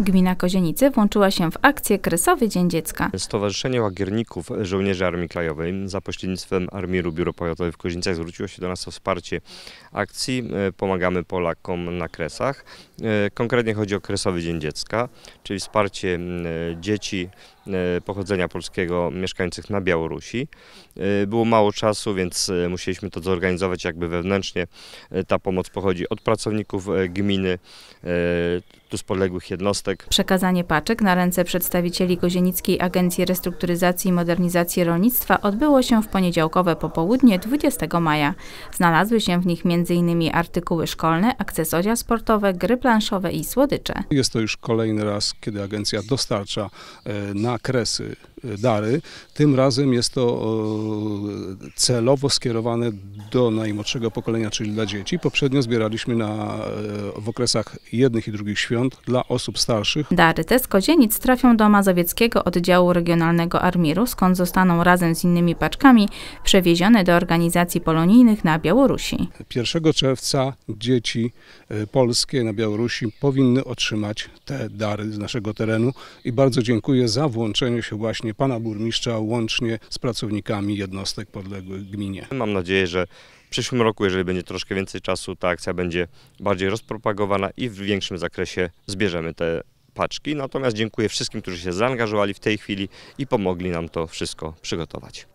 Gmina Kozienicy włączyła się w akcję Kresowy Dzień Dziecka. Stowarzyszenie Łagierników Żołnierzy Armii Krajowej za pośrednictwem Armiru Biuro Powiatowe w Kozienicach zwróciło się do nas o wsparcie akcji e, Pomagamy Polakom na Kresach. E, konkretnie chodzi o Kresowy Dzień Dziecka, czyli wsparcie e, dzieci pochodzenia polskiego mieszkających na Białorusi. Było mało czasu, więc musieliśmy to zorganizować jakby wewnętrznie. Ta pomoc pochodzi od pracowników gminy, z podległych jednostek. Przekazanie paczek na ręce przedstawicieli Kozienickiej Agencji Restrukturyzacji i Modernizacji Rolnictwa odbyło się w poniedziałkowe popołudnie 20 maja. Znalazły się w nich m.in. artykuły szkolne, akcesoria sportowe, gry planszowe i słodycze. Jest to już kolejny raz, kiedy agencja dostarcza e, na kresy dary. Tym razem jest to celowo skierowane do najmłodszego pokolenia, czyli dla dzieci. Poprzednio zbieraliśmy na, e, w okresach jednych i drugich świąt dla osób starszych. Dary te z Kozienic trafią do Mazowieckiego Oddziału Regionalnego Armiru, skąd zostaną razem z innymi paczkami przewiezione do organizacji polonijnych na Białorusi. 1 czerwca dzieci e, polskie na Białorusi powinny otrzymać te dary z naszego terenu i bardzo dziękuję za włączenie się właśnie pana burmistrza, łącznie z pracownikami jednostek podległych gminie. Mam nadzieję, że w przyszłym roku, jeżeli będzie troszkę więcej czasu, ta akcja będzie bardziej rozpropagowana i w większym zakresie zbierzemy te paczki. Natomiast dziękuję wszystkim, którzy się zaangażowali w tej chwili i pomogli nam to wszystko przygotować.